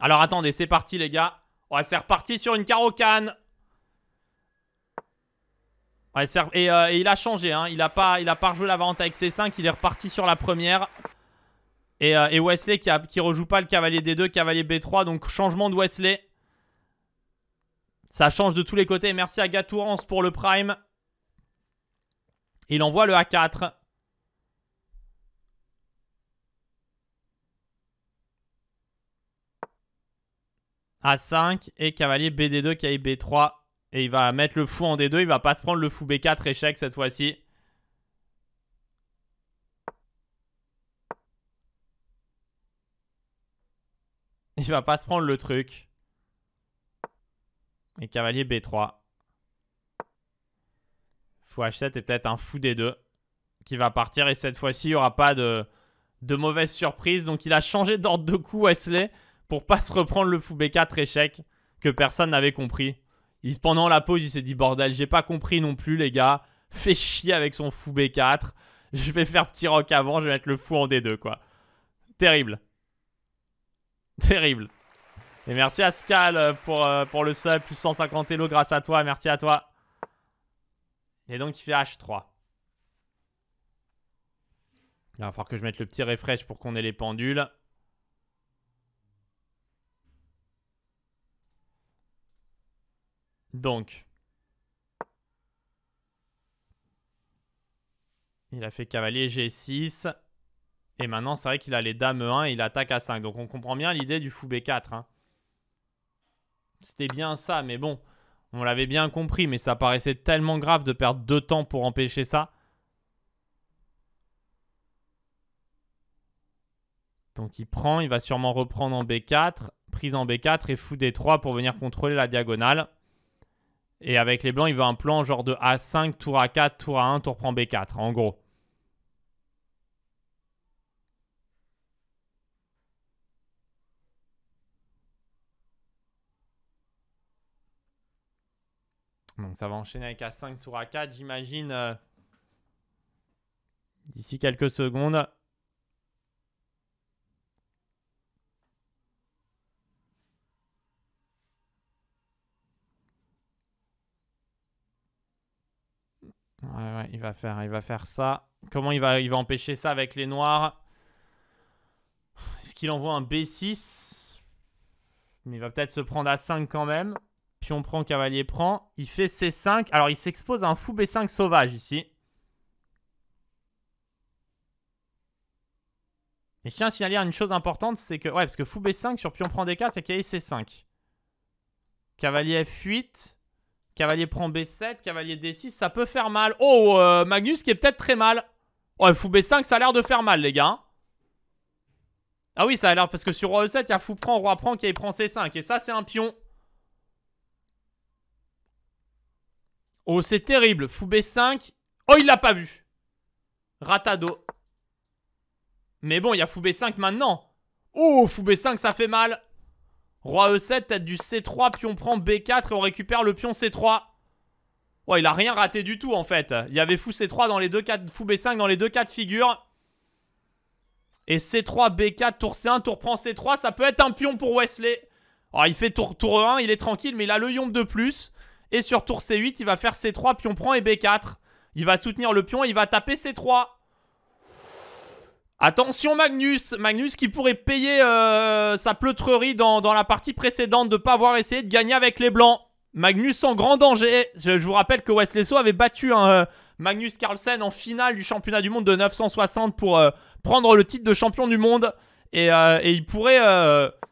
Alors attendez, c'est parti les gars. Ouais, c'est reparti sur une carocane. Ouais, euh, et, il a changé, hein. il, a pas, il a rejoué la variante avec c 5, il est reparti sur la première. Et, euh, Wesley qui, rejoue pas le cavalier D2, cavalier B3, donc changement de Wesley. Ça change de tous les côtés. Merci à Gatourance pour le prime. Il envoie le A4. A5 et cavalier BD2, qui eu B3. Et il va mettre le fou en D2. Il va pas se prendre le fou B4 échec cette fois-ci. Il va pas se prendre le truc. Et cavalier B3. Fou H7 est peut-être un fou D2 qui va partir. Et cette fois-ci, il n'y aura pas de, de mauvaise surprise. Donc il a changé d'ordre de coup, Wesley pour pas se reprendre le fou b 4 échec que personne n'avait compris. pendant la pause, il s'est dit bordel, j'ai pas compris non plus les gars, fais chier avec son fou B4, je vais faire petit rock avant, je vais mettre le fou en D2 quoi. Terrible. Terrible. Et merci à Scal euh, pour, euh, pour le sub, plus 150 Elo grâce à toi, merci à toi. Et donc il fait H3. Il va falloir que je mette le petit refresh pour qu'on ait les pendules. Donc. Il a fait cavalier G6. Et maintenant, c'est vrai qu'il a les dames E1 et il attaque à 5. Donc on comprend bien l'idée du fou B4. Hein. C'était bien ça, mais bon. On l'avait bien compris, mais ça paraissait tellement grave de perdre deux temps pour empêcher ça. Donc il prend, il va sûrement reprendre en B4, prise en B4 et fou D3 pour venir contrôler la diagonale. Et avec les blancs, il veut un plan genre de A5, tour A4, tour A1, tour prend B4, en gros. Donc ça va enchaîner avec A5, tour A4, j'imagine, euh, d'ici quelques secondes. Ouais, ouais, il va faire, il va faire ça. Comment il va, il va empêcher ça avec les noirs Est-ce qu'il envoie un B6 Mais il va peut-être se prendre à 5 quand même. Pion prend, cavalier prend. Il fait C5. Alors, il s'expose à un fou B5 sauvage ici. Et je tiens à signaler une chose importante, c'est que... Ouais, parce que fou B5 sur pion prend D4, il y a cavalier C5. Cavalier F8. Cavalier prend B7, cavalier D6, ça peut faire mal. Oh, euh, Magnus qui est peut-être très mal. Oh, fou B5, ça a l'air de faire mal, les gars. Hein. Ah oui, ça a l'air, parce que sur roi e E7, il y a fou prend, roi prend, qui prend C5. Et ça, c'est un pion. Oh, c'est terrible. Fou B5. Oh, il l'a pas vu. Ratado. Mais bon, il y a fou B5 maintenant. Oh, fou B5, ça fait mal. Roi E7, tête du C3, pion prend B4 et on récupère le pion C3. Ouais, il a rien raté du tout en fait. Il y avait fou C3 dans les deux cas, fou B5 dans les deux cas de figure. Et C3, B4, tour C1, tour prend C3, ça peut être un pion pour Wesley. il fait tour, tour E1, il est tranquille, mais il a le yombe de plus. Et sur tour C8, il va faire C3, pion prend et B4. Il va soutenir le pion et il va taper C3. Attention Magnus, Magnus qui pourrait payer euh, sa pleutrerie dans, la partie précédente de ne pas avoir essayé de gagner avec les Blancs. Magnus en grand danger. Je, vous rappelle que Wesley So avait battu hein, euh, Magnus Carlsen en finale du championnat du monde de 960 pour euh, prendre le titre de champion du monde. Et, il pourrait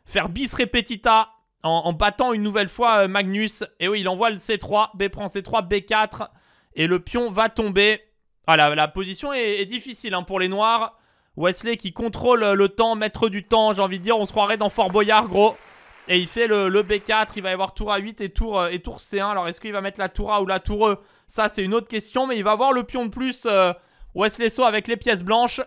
faire bis repetita en, battant une nouvelle fois Magnus. Et oui, il envoie le C3, B prend C3, B4. Et le pion va tomber. Voilà, ah, la, position est, difficile hein, pour les Noirs. Wesley qui contrôle euh, le temps, maître du temps, j'ai envie de dire. On se croirait dans Fort Boyard, gros. Et il fait le, B4, il va y avoir tour A8 et tour, euh, et tour C1. Alors, est-ce qu'il va mettre la tour A ou la tour E Ça, c'est une autre question, mais il va avoir le pion de plus. Euh, Wesley So avec les pièces blanches.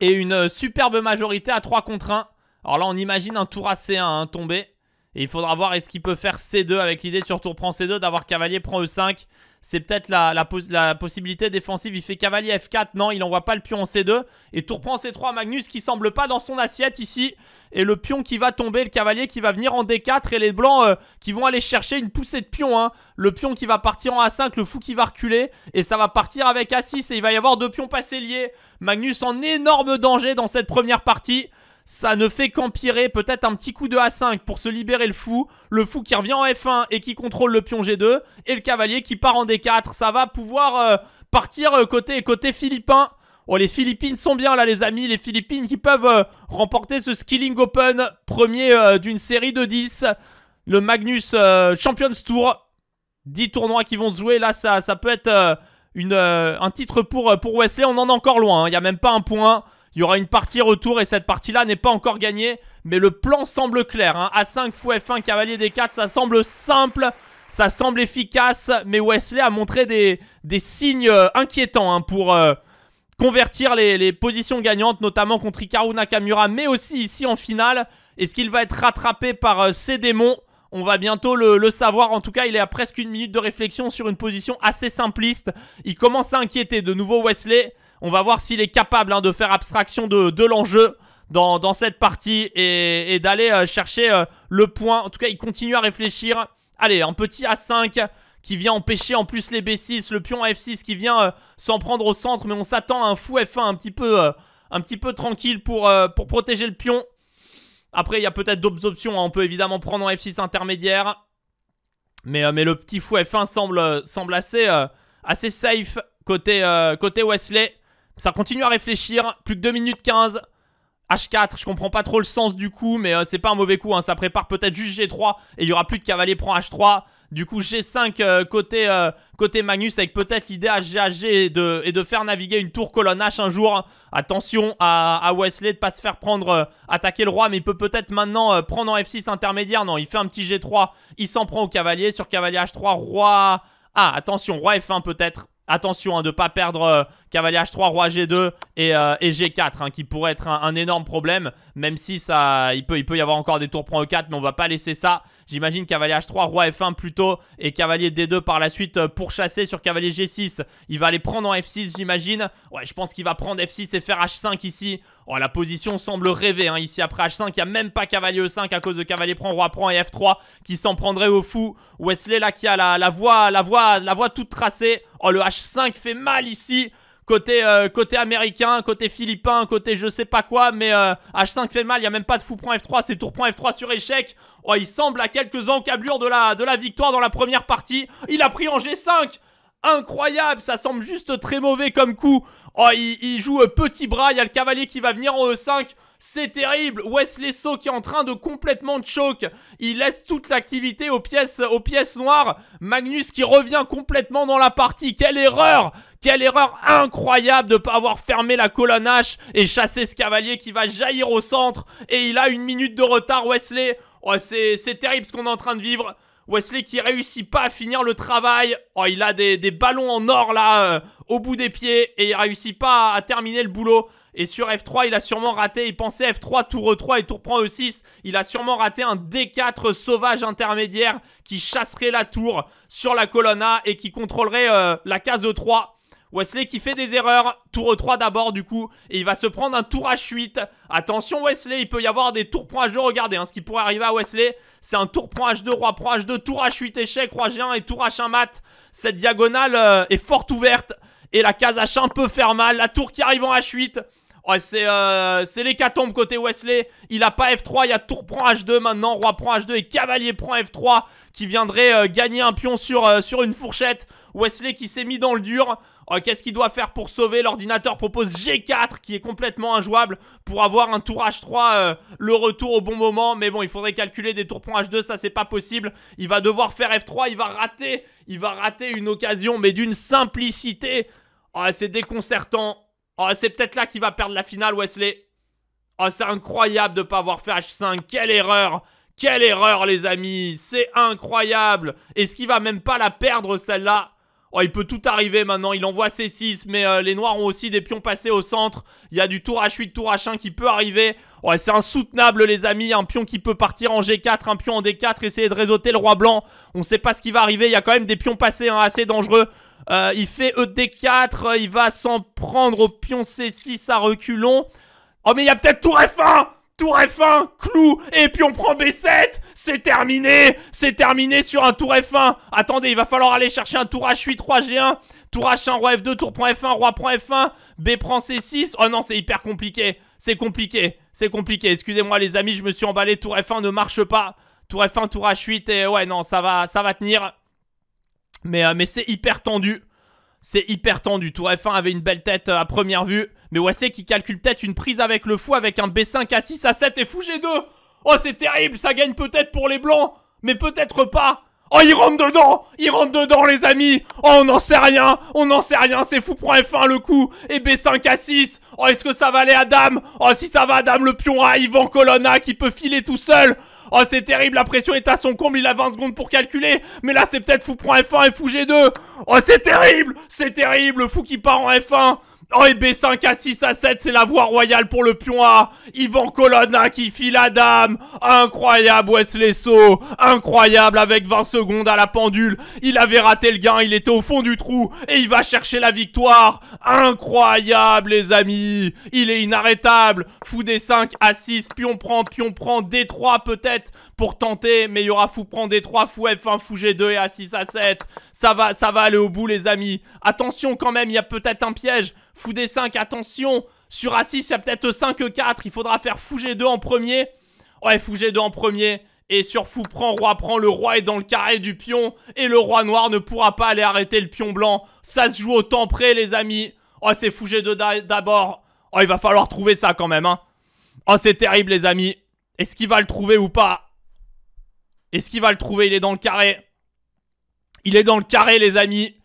Et une superbe majorité à 3 contre 1. Alors là, on imagine un tour à C1 hein, tombé, Et il faudra voir est-ce qu'il peut faire C2 avec l'idée sur tour prend C2 d'avoir cavalier prend E5 c'est peut-être la, la, possibilité défensive. Il fait cavalier F4. Non, il envoie pas le pion en C2. Et tout prend C3 Magnus qui semble pas dans son assiette ici. Et le pion qui va tomber, le cavalier qui va venir en D4. Et les blancs euh, qui vont aller chercher une poussée de pion. Hein. Le pion qui va partir en A5, le fou qui va reculer. Et ça va partir avec A6. Et il va y avoir deux pions passés liés. Magnus en énorme danger dans cette première partie. Ça ne fait qu'empirer, peut-être un petit coup de A5 pour se libérer le fou. Le fou qui revient en F1 et qui contrôle le pion G2. Et le cavalier qui part en D4. Ça va pouvoir euh, partir euh, côté, côté philippin. Oh, les Philippines sont bien là, les amis. Les Philippines qui peuvent euh, remporter ce Skilling Open, premier d'une série de 10. Le Magnus Champions Tour. 10 tournois qui vont se jouer. Là, ça, ça peut être un titre pour, pour Wesley. On en est encore loin. Hein. Il y n'y a même pas un point. Il y aura une partie retour et cette partie-là n'est pas encore gagnée. Mais le plan semble clair. A5 fou F1 cavalier des 4 ça semble simple. Ça semble efficace. Mais Wesley a montré des, des signes euh, inquiétants hein, pour euh, convertir les, positions gagnantes. Notamment contre Hikaru Nakamura. Mais aussi ici en finale. Est-ce qu'il va être rattrapé par euh, ses démons on va bientôt le, le, savoir. En tout cas, il est à presque une minute de réflexion sur une position assez simpliste. Il commence à inquiéter de nouveau Wesley. On va voir s'il est capable hein, de faire abstraction de, l'enjeu dans, cette partie et, d'aller euh, chercher euh, le point. En tout cas, il continue à réfléchir. Allez, un petit A5 qui vient empêcher en plus les B6, le pion F6 qui vient euh, s'en prendre au centre. Mais on s'attend à un fou F1 un petit peu, un petit peu tranquille pour, pour protéger le pion. Après, il y a peut-être d'autres options. Hein. On peut évidemment prendre en F6 intermédiaire. Mais, mais le petit fou F1 semble, semble assez, assez safe côté, côté Wesley. Ça continue à réfléchir. Plus que 2 minutes 15. H4, je comprends pas trop le sens du coup, mais euh, c'est pas un mauvais coup. Hein. Ça prépare peut-être juste G3 et il y aura plus de cavalier prend H3. Du coup, G5 euh, euh, côté, Magnus avec peut-être l'idée à GAG et de, et de faire naviguer une tour colonne H un jour. Attention à, Wesley de pas se faire prendre, attaquer le roi, mais il peut peut-être maintenant prendre en F6 intermédiaire. Non, il fait un petit G3, il s'en prend au cavalier. Sur cavalier H3, roi... Ah, attention, roi F1 peut-être. Attention hein, de ne pas perdre cavalier H3, roi G2 et, euh, G4 hein, qui pourrait être un, énorme problème même si ça, il, peut, il peut y avoir encore des tours prend E4 mais on va pas laisser ça j'imagine cavalier H3, roi F1 plutôt et cavalier D2 par la suite euh, pour chasser sur cavalier G6 il va aller prendre en F6 j'imagine ouais je pense qu'il va prendre F6 et faire H5 ici Oh, la position semble rêver hein, ici après H5. Il n'y a même pas cavalier E5 à cause de cavalier prend, roi prend et F3 qui s'en prendrait au fou. Wesley là qui a la, la, la, voie, la voie toute tracée. Oh, le H5 fait mal ici côté, euh, côté américain, côté philippin, côté je sais pas quoi, mais H5 euh, fait mal, il n'y a même pas de fou F3, c'est tour F3 sur échec. Oh, il semble à quelques encablures de la, de la victoire dans la première partie. Il a pris en G5 Incroyable, ça semble juste très mauvais comme coup. Oh, il, il joue euh, petit bras, il y a le cavalier qui va venir en E5. C'est terrible Wesley So qui est en train de complètement choke. Il laisse toute l'activité aux pièces, aux pièces noires. Magnus qui revient complètement dans la partie. Quelle erreur quelle erreur incroyable de ne pas avoir fermé la colonne H et chassé ce cavalier qui va jaillir au centre. Et il a une minute de retard, Wesley. Oh, c'est terrible ce qu'on est en train de vivre. Wesley qui réussit pas à finir le travail. Oh, il a des, ballons en or là, euh, au bout des pieds, et il réussit pas à terminer le boulot. Et sur F3, il a sûrement raté, il pensait F3, tour E3 et tour prend E6. Il a sûrement raté un D4 sauvage intermédiaire qui chasserait la tour sur la colonne A et qui contrôlerait euh, la case E3. Wesley qui fait des erreurs, tour E3 d'abord du coup, et il va se prendre un tour H8. Attention Wesley, il peut y avoir des tours point H2, regardez, hein, ce qui pourrait arriver à Wesley, c'est un tour point H2, roi prend H2, tour H8 échec, roi G1 et tour H1 mat. Cette diagonale euh, est forte ouverte, et la case H1 peut faire mal, la tour qui arrive en H8, euh, c'est l'hécatombe côté Wesley. Il a pas F3, il y a tour prend H2 maintenant, roi prend H2 et cavalier prend F3 qui viendrait euh, gagner un pion sur, euh, sur une fourchette. Wesley qui s'est mis dans le dur. Qu'est-ce qu'il doit faire pour sauver L'ordinateur propose G4 qui est complètement injouable pour avoir un tour H3, le retour au bon moment. Mais bon, il faudrait calculer des tours prend H2, ça c'est pas possible. Il va devoir faire F3, il va rater, il va rater une occasion, mais d'une simplicité. c'est déconcertant. Oh, c'est peut-être là qu'il va perdre la finale, Wesley. Oh, c'est incroyable de ne pas avoir fait H5. Quelle erreur Quelle erreur, les amis C'est incroyable Est-ce qu'il va même pas la perdre, celle-là Oh, il peut tout arriver maintenant. Il envoie C6, mais euh, les noirs ont aussi des pions passés au centre. Il y a du tour H8, tour H1 qui peut arriver. Ouais, oh, c'est insoutenable, les amis. Un pion qui peut partir en G4, un pion en D4, essayer de réseauter le roi blanc. On ne sait pas ce qui va arriver. Il y a quand même des pions passés hein, assez dangereux. Euh, il fait ED4, euh, il va s'en prendre au pion C6 à reculons. Oh, mais il y a peut-être tour F1 Tour F1, clou, et puis on prend B7 C'est terminé C'est terminé sur un tour F1 Attendez, il va falloir aller chercher un tour H8, Roi G1, tour H1, roi F2, tour prend F1, roi prend F1, B prend C6. Oh non, c'est hyper compliqué C'est compliqué C'est compliqué, excusez-moi les amis, je me suis emballé, tour F1 ne marche pas Tour F1, tour H8, et ouais, non, ça va, ça va tenir. Mais, euh, mais c'est hyper tendu. C'est hyper tendu. Tour F1 avait une belle tête euh, à première vue. Mais est-ce qui calcule peut-être une prise avec le fou avec un B5 à 6 à 7 et fou G2 Oh c'est terrible, ça gagne peut-être pour les blancs, mais peut-être pas Oh il rentre dedans Il rentre dedans les amis Oh on n'en sait rien On n'en sait rien, c'est fou prend F1 le coup Et B5 à 6 Oh est-ce que ça va aller à Dame Oh si ça va à Dame le pion A, Yvan Colonna qui peut filer tout seul Oh c'est terrible, la pression est à son comble, il a 20 secondes pour calculer Mais là c'est peut-être fou prend F1 et fou G2 Oh c'est terrible C'est terrible, fou qui part en F1 Oh, et B5 à 6 à 7, c'est la voie royale pour le pion A. Yvan Colonna qui file la dame. Incroyable, Wesley So. Incroyable, avec 20 secondes à la pendule. Il avait raté le gain, il était au fond du trou. Et il va chercher la victoire. Incroyable, les amis. Il est inarrêtable. Fou D5 à 6, pion prend, pion prend, D3 peut-être pour tenter. Mais il y aura fou prend D3, fou F1, fou G2 et a 6 à 7. Ça va, ça va aller au bout, les amis. Attention quand même, il y a peut-être un piège. Fou des 5, attention Sur A6, il y a peut-être 5-4. Il faudra faire fou G2 en premier. Ouais, fou G2 en premier. Et sur fou prend, roi prend, le roi est dans le carré du pion. Et le roi noir ne pourra pas aller arrêter le pion blanc. Ça se joue au temps près, les amis. Oh, c'est fou G2 d'abord. Oh, il va falloir trouver ça quand même, hein. Oh, c'est terrible, les amis. Est-ce qu'il va le trouver ou pas Est-ce qu'il va le trouver Il est dans le carré. Il est dans le carré, les amis.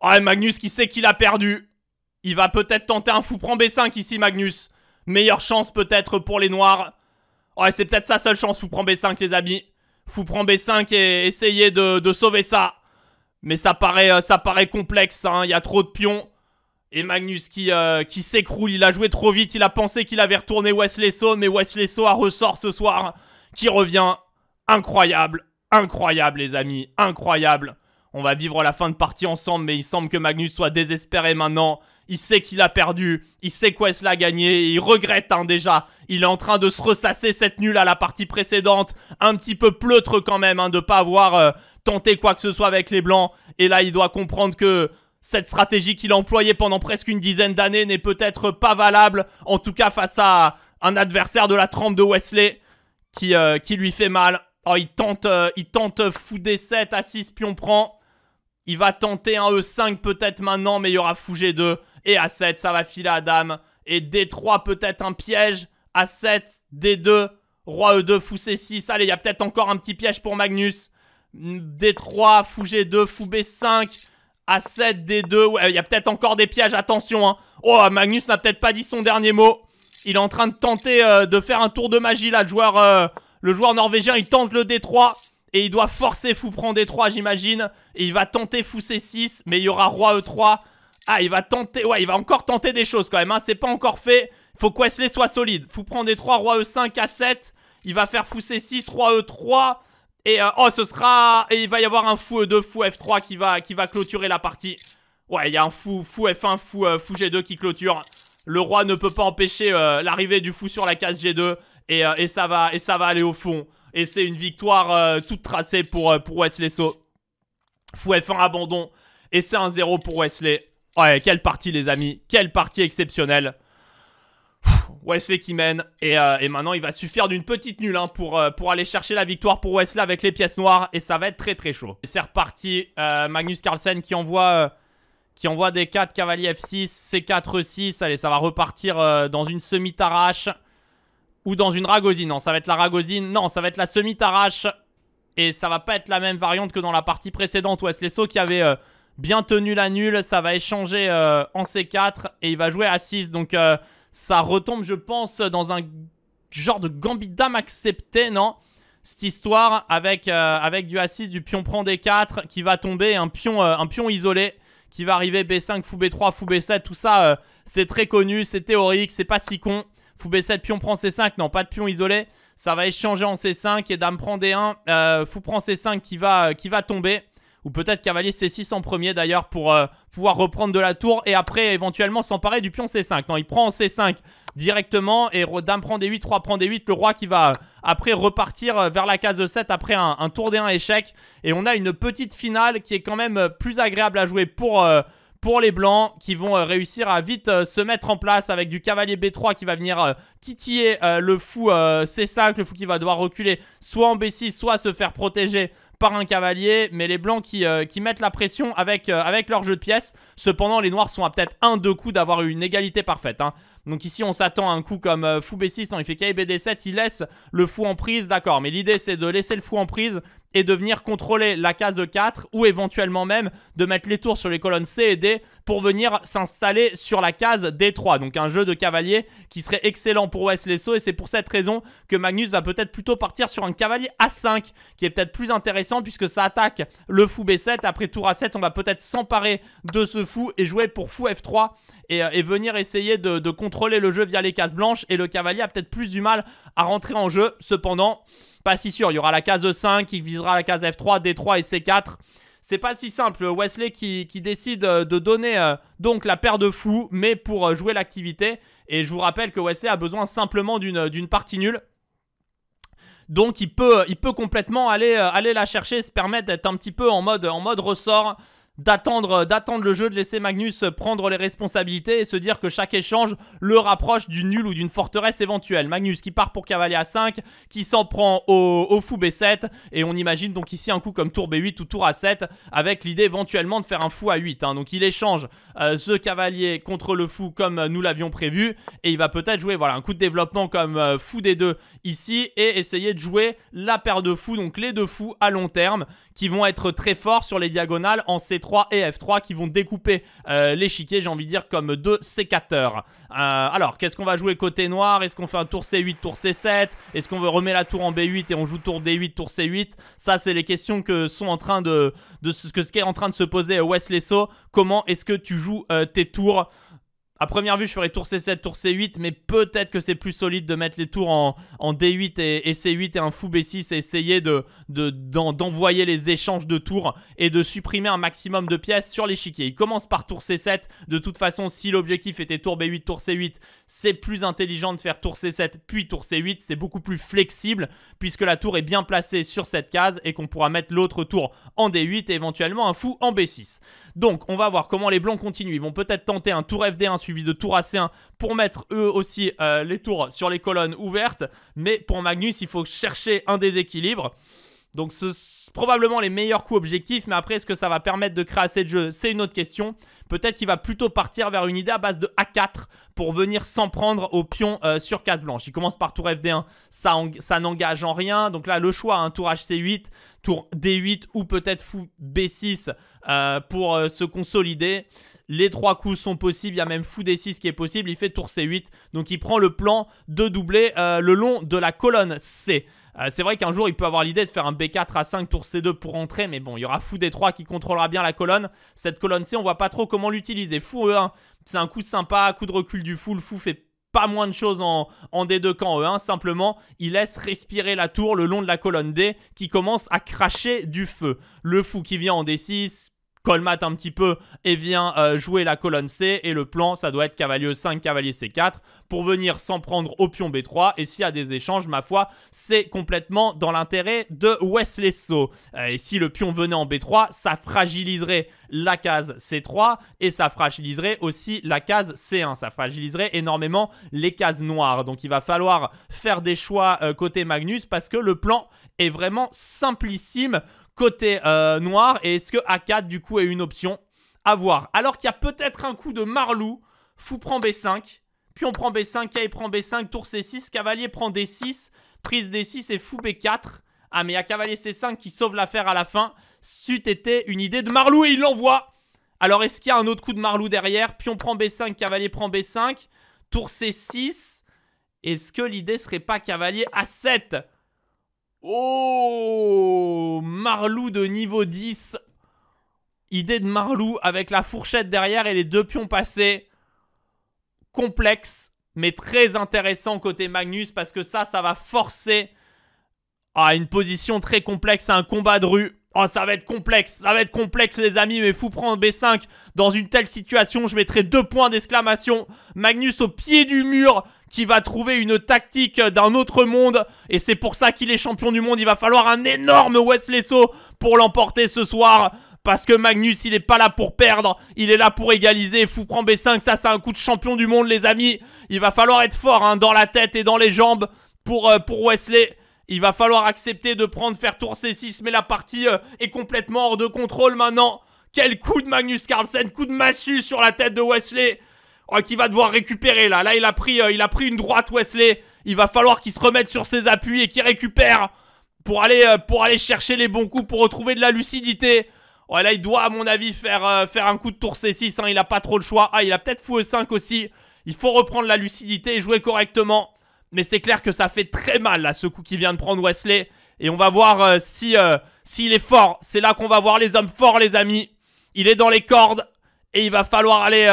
Oh, Magnus qui sait qu'il a perdu. Il va peut-être tenter un fou prend B5 ici, Magnus. Meilleure chance peut-être pour les noirs. Ouais, c'est peut-être sa seule chance, fou prend B5, les amis. Fou prend B5 et essayer de, sauver ça. Mais ça paraît, euh, ça paraît complexe, hein. il y a trop de pions. Et Magnus qui, euh, qui s'écroule, il a joué trop vite, il a pensé qu'il avait retourné Wesley So, mais Wesley So a ressort ce soir, qui revient. Incroyable, incroyable les amis, incroyable. On va vivre la fin de partie ensemble, mais il semble que Magnus soit désespéré maintenant. Il sait qu'il a perdu, il sait qu'Ouest a gagné, il regrette hein, déjà. Il est en train de se ressasser cette nulle à la partie précédente. Un petit peu pleutre quand même de hein, de pas avoir euh, tenté quoi que ce soit avec les Blancs. Et là, il doit comprendre que cette stratégie qu'il a employée pendant presque une dizaine d'années n'est peut-être pas valable, en tout cas face à un adversaire de la trempe de Wesley qui, euh, qui lui fait mal. Oh, il tente, euh, il tente fou D7 à 6 pion prend. Il va tenter un E5 peut-être maintenant, mais il y aura fou G2. Et a 7, ça va filer à dame. Et D3, peut-être un piège. a 7, D2, roi E2, fou C6. Allez, il y a peut-être encore un petit piège pour Magnus. Hmm, D3, fou G2, fou B5. A7, D2, il y a peut-être encore des pièges, attention hein. Oh, Magnus n'a peut-être pas dit son dernier mot. Il est en train de tenter euh, de faire un tour de magie là, le joueur, euh, le joueur norvégien, il tente le D3. Et il doit forcer fou prend D3 j'imagine. Et il va tenter fou C6, mais il y aura roi E3. Ah, il va tenter. Ouais, il va encore tenter des choses quand même. Hein. C'est pas encore fait. Faut que Wesley soit solide. Faut prendre des 3, roi E5, A7. Il va faire fou C6, roi E3. Et euh, oh, ce sera. Et il va y avoir un fou E2, fou F3 qui va, qui va clôturer la partie. Ouais, il y a un fou, fou F1, fou, euh, G2 qui clôture. Le roi ne peut pas empêcher euh, l'arrivée du fou sur la case G2. Et, ça, va, et ça va aller au fond. Et c'est une victoire toute tracée pour, pour Wesley So. Fou F1 abandon. Et c'est un 0 pour Wesley. Ouais, quelle partie, les amis. Quelle partie exceptionnelle. Wesley qui mène. Et, euh, et, maintenant, il va suffire d'une petite nulle hein, pour, euh, pour aller chercher la victoire pour Wesley avec les pièces noires. Et ça va être très très chaud. c'est reparti. Euh, Magnus Carlsen qui envoie, qui envoie des 4 cavaliers F6, C4, 6 Allez, ça va repartir dans une semi-tarache. Ou dans une ragozine Non, ça va être la ragozine. Non, ça va être la semi-tarache. Et ça va pas être la même variante que dans la partie précédente. Wesley So qui avait bien tenu la nulle. Ça va échanger euh, en C4 et il va jouer à 6. Donc euh, ça retombe, je pense, dans un genre de gambit dame accepté, non Cette histoire avec, euh, avec du A6, du pion prend D4 qui va tomber, un pion, un pion isolé qui va arriver B5, fou B3, fou B7. Tout ça, c'est très connu, c'est théorique, c'est pas si con. Fou B7, pion prend C5, non, pas de pion isolé. Ça va échanger en C5 et dame prend D1. fou prend C5 qui va, qui va tomber. Ou peut-être cavalier C6 en premier d'ailleurs pour euh, pouvoir reprendre de la tour et après éventuellement s'emparer du pion C5. Non, il prend en C5 directement et dame prend D8, 3 prend D8. Le roi qui va euh, après repartir euh, vers la case de 7 après un, tour D1 échec. Et on a une petite finale qui est quand même plus agréable à jouer pour pour les blancs qui vont réussir à vite se mettre en place avec du cavalier B3 qui va venir titiller le fou C5, le fou qui va devoir reculer soit en B6, soit se faire protéger par un cavalier, mais les blancs qui, euh, qui mettent la pression avec, euh, avec leur jeu de pièces. Cependant, les noirs sont à peut-être un, deux coups d'avoir une égalité parfaite. Hein. Donc ici, on s'attend à un coup comme euh, fou B6, non, hein. il fait KBD7, il laisse le fou en prise, d'accord. Mais l'idée, c'est de laisser le fou en prise et de venir contrôler la case 4 ou éventuellement même de mettre les tours sur les colonnes C et D pour venir s'installer sur la case D3. Donc un jeu de cavalier qui serait excellent pour OS Lesso et c'est pour cette raison que Magnus va peut-être plutôt partir sur un cavalier A5 qui est peut-être plus intéressant puisque ça attaque le fou B7. Après tour A7, on va peut-être s'emparer de ce fou et jouer pour fou F3 euh, et, venir essayer de, contrôler le jeu via les cases blanches et le cavalier a peut-être plus du mal à rentrer en jeu. Cependant, pas si sûr, il y aura la case e 5 qui visera la case F3, D3 et C4 c'est pas si simple. Wesley qui, décide euh, de donner euh, donc la paire de fous, mais pour euh, jouer l'activité. Et je vous rappelle que Wesley a besoin simplement d'une partie nulle. Donc il peut, il peut complètement aller, aller la chercher, se permettre d'être un petit peu en mode, en mode ressort d'attendre euh, d'attendre le jeu, de laisser Magnus prendre les responsabilités et se dire que chaque échange le rapproche du nul ou d'une forteresse éventuelle. Magnus qui part pour cavalier A5, qui s'en prend au, fou B7 et on imagine donc ici un coup comme tour B8 ou tour A7 avec l'idée éventuellement de faire un fou à 8 hein. Donc il échange euh, ce cavalier contre le fou comme nous l'avions prévu et il va peut-être jouer voilà un coup de développement comme euh, fou D2 ici et essayer de jouer la paire de fous, donc les deux fous à long terme qui vont être très forts sur les diagonales en c 3 et F3 qui vont découper euh, l'échiquier, j'ai envie de dire, comme deux sécateurs. Euh, alors, qu'est-ce qu'on va jouer côté noir Est-ce qu'on fait un tour C8, tour C7 Est-ce qu'on veut remet la tour en B8 et on joue tour D8, tour C8 Ça, c'est les questions que sont en train de, de ce, que, ce qu'est en train de se poser Wesley So. Comment est-ce que tu joues euh, tes tours à première vue, je ferais tour C7, tour C8, mais peut-être que c'est plus solide de mettre les tours en, D8 et, C8 et un fou B6 et essayer d'envoyer de, d'envoyer les échanges de tours et de supprimer un maximum de pièces sur l'échiquier. Il commence par tour C7. De toute façon, si l'objectif était tour B8, tour C8, c'est plus intelligent de faire tour C7 puis tour C8. C'est beaucoup plus flexible puisque la tour est bien placée sur cette case et qu'on pourra mettre l'autre tour en D8 et éventuellement un fou en B6. Donc, on va voir comment les blancs continuent. Ils vont peut-être tenter un tour FD1 suivant de tour assez 1 pour mettre eux aussi euh, les tours sur les colonnes ouvertes. Mais pour Magnus, il faut chercher un déséquilibre. Donc ce probablement les meilleurs coups objectifs, mais après, est-ce que ça va permettre de créer assez de jeu C'est une autre question. Peut-être qu'il va plutôt partir vers une idée à base de A4 pour venir s'en prendre au pion euh, sur case blanche. Il commence par tour FD1, ça, ça n'engage en rien. Donc là, le choix, un hein, tour HC8, tour D8 ou peut-être fou B6 euh, pour se consolider. Les trois coups sont possibles. Il y a même fou D6 qui est possible. Il fait tour C8. Donc il prend le plan de doubler euh, le long de la colonne C. Euh, c'est vrai qu'un jour il peut avoir l'idée de faire un B4 à 5 tour C2 pour entrer mais bon il y aura fou D3 qui contrôlera bien la colonne cette colonne C on voit pas trop comment l'utiliser fou E1 hein. c'est un coup sympa coup de recul du fou le fou fait pas moins de choses en, en D2 qu'en E1. Simplement, il laisse respirer la tour le long de la colonne D qui commence à cracher du feu. Le fou qui vient en D6, colmate un petit peu et vient euh, jouer la colonne C. Et le plan, ça doit être cavalier 5, cavalier C4 pour venir s'en prendre au pion B3. Et s'il y a des échanges, ma foi, c'est complètement dans l'intérêt de Wesley So. Euh, et si le pion venait en B3, ça fragiliserait la case C3 et ça fragiliserait aussi la case C1. Ça fragiliserait énormément les cases noires. Donc il va falloir faire des choix euh, côté Magnus parce que le plan est vraiment simplissime côté euh, noir. Et est-ce que A4 du coup est une option à voir Alors qu'il y a peut-être un coup de Marlou, fou prend B5, puis on prend B5, K prend B5, tour C6, cavalier prend D6, prise D6 et fou B4. Ah mais il y a cavalier C5 qui sauve l'affaire à la fin. C'eût été une idée de Marlou et il l'envoie alors est-ce qu'il y a un autre coup de Marlou derrière Pion prend B5, cavalier prend B5, tour C6. Est-ce que l'idée serait pas cavalier A7 Oh Marlou de niveau 10. Idée de Marlou avec la fourchette derrière et les deux pions passés. Complexe, mais très intéressant côté Magnus parce que ça, ça va forcer à une position très complexe, à un combat de rue. Oh, ça va être complexe, ça va être complexe les amis, mais fou prendre B5. Dans une telle situation, je mettrai deux points d'exclamation. Magnus au pied du mur qui va trouver une tactique d'un autre monde. Et c'est pour ça qu'il est champion du monde. Il va falloir un énorme Wesley So pour l'emporter ce soir. Parce que Magnus, il n'est pas là pour perdre, il est là pour égaliser. Fou prend B5, ça c'est un coup de champion du monde les amis. Il va falloir être fort hein, dans la tête et dans les jambes pour, euh, pour Wesley. Il va falloir accepter de prendre, faire tour C6, mais la partie euh, est complètement hors de contrôle maintenant. Quel coup de Magnus Carlsen, coup de massue sur la tête de Wesley. Oh, qui va devoir récupérer là. Là, il a pris, euh, il a pris une droite Wesley. Il va falloir qu'il se remette sur ses appuis et qu'il récupère pour aller, euh, pour aller chercher les bons coups, pour retrouver de la lucidité. Ouais, oh, là, il doit, à mon avis, faire, euh, faire un coup de tour C6. Hein. Il a pas trop le choix. Ah, il a peut-être fou E5 aussi. Il faut reprendre la lucidité et jouer correctement. Mais c'est clair que ça fait très mal, là, ce coup qu'il vient de prendre Wesley. Et on va voir si s'il est fort. C'est là qu'on va voir les hommes forts, les amis. Il est dans les cordes. Et il va falloir aller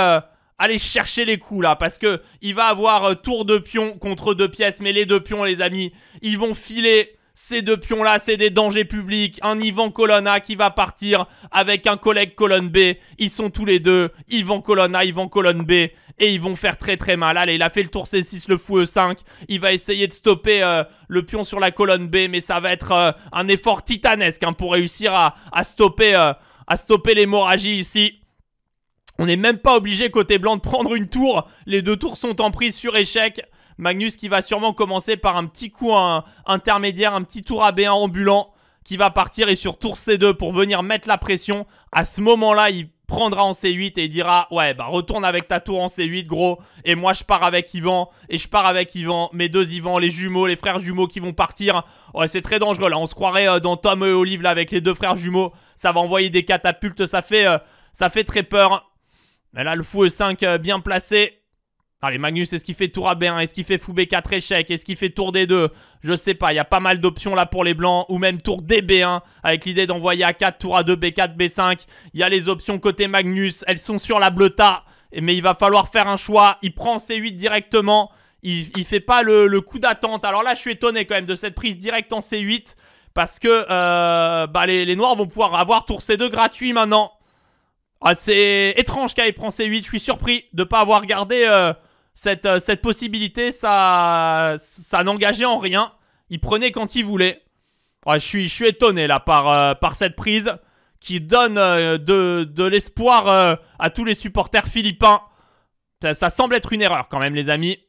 allez chercher les coups là parce que il va avoir euh, tour de pion contre deux pièces mais les deux pions les amis, ils vont filer ces deux pions là, c'est des dangers publics. Un Ivan Colonna qui va partir avec un collègue colonne B. Ils sont tous les deux, Ivan Colonna, Ivan colonne B. Et ils vont faire très très mal. Allez, il a fait le tour C6, le fou E5. Il va essayer de stopper euh, le pion sur la colonne B. Mais ça va être euh, un effort titanesque hein, pour réussir à, stopper, à stopper l'hémorragie ici. On n'est même pas obligé côté blanc de prendre une tour. Les deux tours sont en prise sur échec. Magnus qui va sûrement commencer par un petit coup intermédiaire, un petit tour AB1 ambulant qui va partir et sur tour C2 pour venir mettre la pression. À ce moment-là, il prendra en C8 et il dira ouais bah retourne avec ta tour en C8 gros et moi je pars avec Yvan et je pars avec Yvan mes deux Yvan les jumeaux les frères jumeaux qui vont partir ouais c'est très dangereux là on se croirait euh, dans Tom et Olive là avec les deux frères jumeaux ça va envoyer des catapultes ça fait euh, ça fait très peur mais là, le fou E5 euh, bien placé. Allez, Magnus, est-ce qu'il fait tour à B1 Est-ce qu'il fait fou B4 échec Est-ce qu'il fait tour D2 Je sais pas, il y a pas mal d'options là pour les blancs. Ou même tour DB1 avec l'idée d'envoyer A4, tour A2, B4, B5. Il y a les options côté Magnus. Elles sont sur la bleuta. Mais il va falloir faire un choix. Il prend C8 directement. Il, ne fait pas le, coup d'attente. Alors là, je suis étonné quand même de cette prise directe en C8. Parce que euh, bah, les noirs vont pouvoir avoir tour C2 gratuit maintenant. Ah, c'est étrange qu'il prend C8. Je suis surpris de pas avoir gardé euh, cette, euh, cette, possibilité. Ça, ça n'engageait en rien. Il prenait quand il voulait. je, suis, je suis étonné là par, euh, par cette prise qui donne de, de l'espoir à tous les supporters philippins. ça semble être une erreur quand même les amis.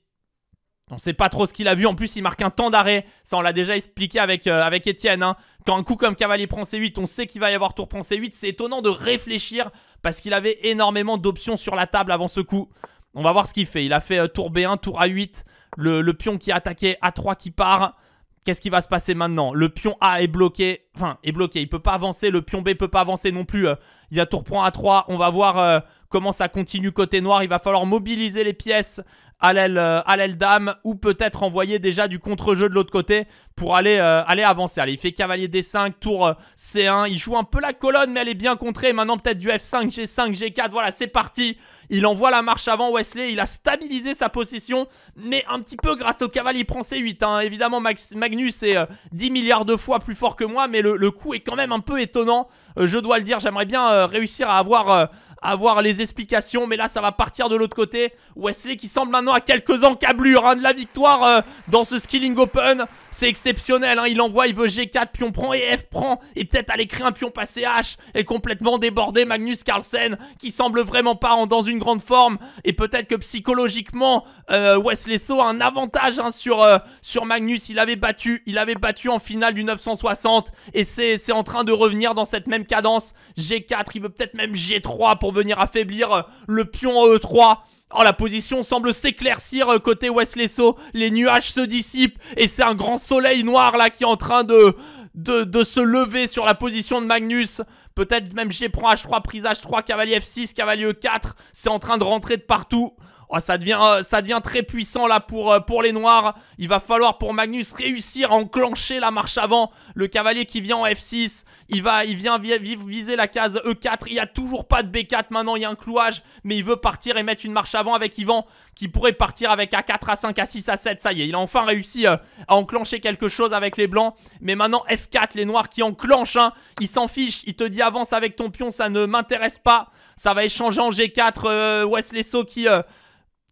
On ne sait pas trop ce qu'il a vu. En plus, il marque un temps d'arrêt. Ça, on l'a déjà expliqué avec, euh, avec Etienne. Hein. Quand un coup comme Cavalier prend C8, on sait qu'il va y avoir tour prend C8. C'est étonnant de réfléchir parce qu'il avait énormément d'options sur la table avant ce coup. On va voir ce qu'il fait. Il a fait euh, tour B1, tour A8. Le, pion qui attaquait A3 qui part. Qu'est-ce qui va se passer maintenant Le pion A est bloqué. Enfin, est bloqué. Il peut pas avancer. Le pion B peut pas avancer non plus. Euh. il a tour prend A3. On va voir comment ça continue côté noir. Il va falloir mobiliser les pièces à l'aile euh, dame ou peut-être envoyer déjà du contre-jeu de l'autre côté pour aller, euh, aller avancer. Allez, il fait cavalier D5, tour euh, C1. Il joue un peu la colonne, mais elle est bien contrée. Maintenant, peut-être du F5, G5, G4. Voilà, c'est parti. Il envoie la marche avant Wesley. Il a stabilisé sa position, mais un petit peu grâce au cavalier. Il prend C8. Hein. Évidemment, Magnus est 10 milliards de fois plus fort que moi, mais le coup est quand même un peu étonnant. je dois le dire, j'aimerais bien réussir à avoir avoir les explications. Mais là, ça va partir de l'autre côté. Wesley qui semble maintenant à quelques encablures hein, de la victoire euh, dans ce Skilling Open. C'est exceptionnel, hein. il envoie, il veut G4, pion prend et F prend. Et peut-être aller créer un pion passé H. Et complètement débordé Magnus Carlsen, qui semble vraiment pas dans une grande forme. Et peut-être que psychologiquement, euh, Wesley So a un avantage hein, sur, euh, sur Magnus. Il avait battu, il avait battu en finale du 960. Et c'est en train de revenir dans cette même cadence. G4, il veut peut-être même G3 pour venir affaiblir euh, le pion E3. E Oh, la position semble s'éclaircir euh, côté Westlesso, Les nuages se dissipent et c'est un grand soleil noir là qui est en train de, de, de se lever sur la position de Magnus. Peut-être même G prend H3, prise H3, cavalier F6, cavalier E4. C'est en train de rentrer de partout. Oh, oh, ça devient, très puissant là euh, pour, les noirs. Il va falloir pour Magnus réussir à enclencher la marche avant. Le cavalier qui vient en F6, il, il vient viser la case E4. Il n'y a toujours pas de B4 maintenant, il y a un clouage. Mais il veut partir et mettre une marche avant avec Yvan. qui pourrait partir avec A4, A5, A6, A7. Ça y est, il a enfin réussi euh, à enclencher quelque chose avec les blancs. Mais maintenant F4, les noirs qui enclenchent. Hein. Il s'en fiche, il te dit avance avec ton pion, ça ne m'intéresse pas. Ça va échanger en G4, euh, Wesley So qui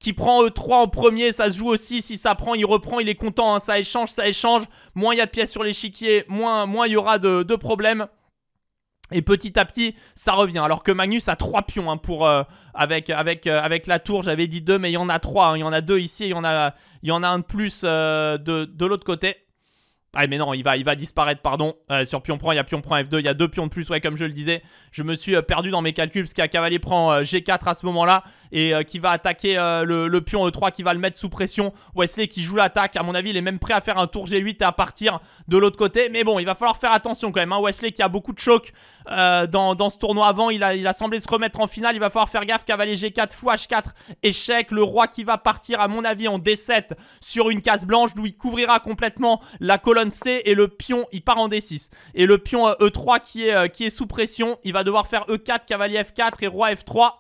qui prend E3 en premier, ça se joue aussi, si ça prend, il reprend, il est content, hein. ça échange, ça échange, moins il y a de pièces sur l'échiquier, moins il y aura de, problèmes. Et petit à petit, ça revient. Alors que Magnus a trois pions hein, pour, euh, avec, avec, euh, avec la tour. J'avais dit deux, mais il y en a trois. Hein. Il y en a deux ici il y en a, il y en a un de plus euh, de, de l'autre côté. Ah mais non, il va, il va disparaître, pardon. Euh, sur pion prend, il y a pion prend F2, il y a deux pions de plus, ouais comme je le disais. Je me suis euh, perdu dans mes calculs parce a cavalier prend euh, G4 à ce moment-là et qui va attaquer le, pion E3 qui va le mettre sous pression. Wesley qui joue l'attaque, à mon avis il est même prêt à faire un tour G8 et à partir de l'autre côté. Mais bon, il va falloir faire attention quand même. Un hein. Wesley qui a beaucoup de chocs dans, ce tournoi avant, il a, il a semblé se remettre en finale, il va falloir faire gaffe. Cavalier G4, fou H4, échec. Le roi qui va partir à mon avis en D7 sur une case blanche d'où il couvrira complètement la colonne C et le pion, il part en D6. Et le pion E3 euh, e qui est, euh, qui est sous pression, il va devoir faire E4, cavalier F4 et roi F3.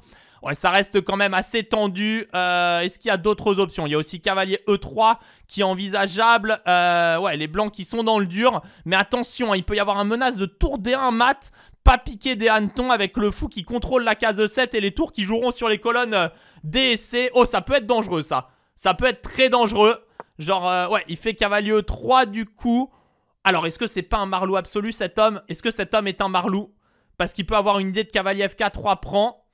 Ouais, ça reste quand même assez tendu. Euh, est-ce qu'il y a d'autres options Il y a aussi cavalier E3 qui est envisageable. ouais, les blancs qui sont dans le dur. Mais attention, hein, il peut y avoir un menace de tour D1 mat. Pas piquer des hannetons avec le fou qui contrôle la case E7 et les tours qui joueront sur les colonnes D et C. Oh, ça peut être dangereux ça. Ça peut être très dangereux. Genre, euh, ouais, il fait cavalier 3 du coup. Alors, est-ce que c'est pas un marlou absolu cet homme Est-ce que cet homme est un marlou Parce qu'il peut avoir une idée de cavalier FK 3 prend.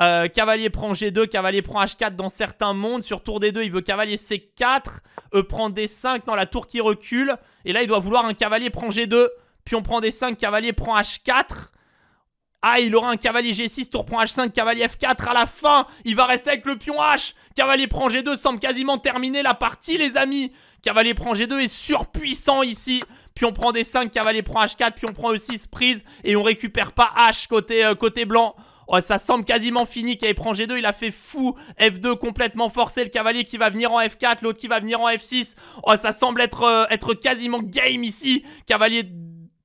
Euh, cavalier prend G2, cavalier prend H4 dans certains mondes. Sur tour D2, il veut cavalier C4. E prend D5 dans la tour qui recule. Et là, il doit vouloir un cavalier prend G2. Puis on prend D5, cavalier prend H4. Ah, il aura un cavalier G6, tour prend H5, cavalier F4 à la fin. Il va rester avec le pion H. Cavalier prend G2 semble quasiment terminer la partie, les amis. Cavalier prend G2 est surpuissant ici. Puis on prend D5, cavalier prend H4, puis on prend E6, prise. Et on récupère pas H côté, euh, côté blanc. Oh, ça semble quasiment fini. Cavalier prend G2, il a fait fou. F2 complètement forcé. Le cavalier qui va venir en F4, l'autre qui va venir en F6. Oh, ça semble être, euh, être quasiment game ici. Cavalier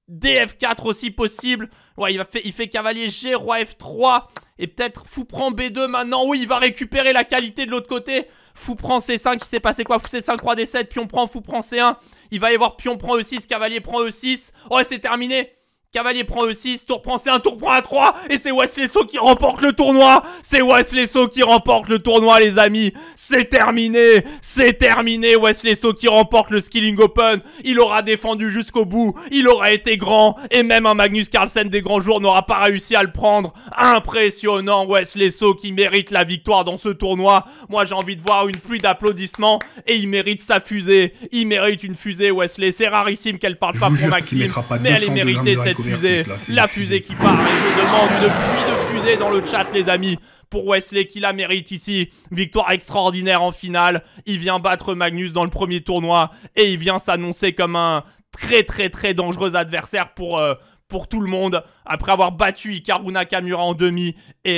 DF4 aussi possible. Ouais, il, va fait, il fait cavalier G, roi F3. Et peut-être fou prend B2 maintenant. Oui, il va récupérer la qualité de l'autre côté. Fou prend C5. Il s'est passé quoi Fou C5, roi D7. Pion prend, fou prend C1. Il va y avoir pion prend E6, cavalier prend E6. Ouais, c'est terminé. Cavalier prend E6, tour prend C1, tour prend A3, et c'est Wesley So qui remporte le tournoi C'est Wesley So qui remporte le tournoi, les amis C'est terminé C'est terminé So qui remporte le Skilling Open Il aura défendu jusqu'au bout, il aura été grand, et même un Magnus Carlsen des grands jours n'aura pas réussi à le prendre Impressionnant Wesley So qui mérite la victoire dans ce tournoi Moi j'ai envie de voir une pluie d'applaudissements, et il mérite sa fusée Il mérite une fusée Wesley, c'est rarissime qu'elle parle pas pour Maxime, mais elle est méritée cette fusée, la fusée qui part. Et je demande une pluie de fusée dans le chat, les amis, pour Wesley qui la mérite ici. Victoire extraordinaire en finale. Il vient battre Magnus dans le premier tournoi et il vient s'annoncer comme un très très très dangereux adversaire pour, euh, pour tout le monde. Après avoir battu Ikaruna Kamura en demi et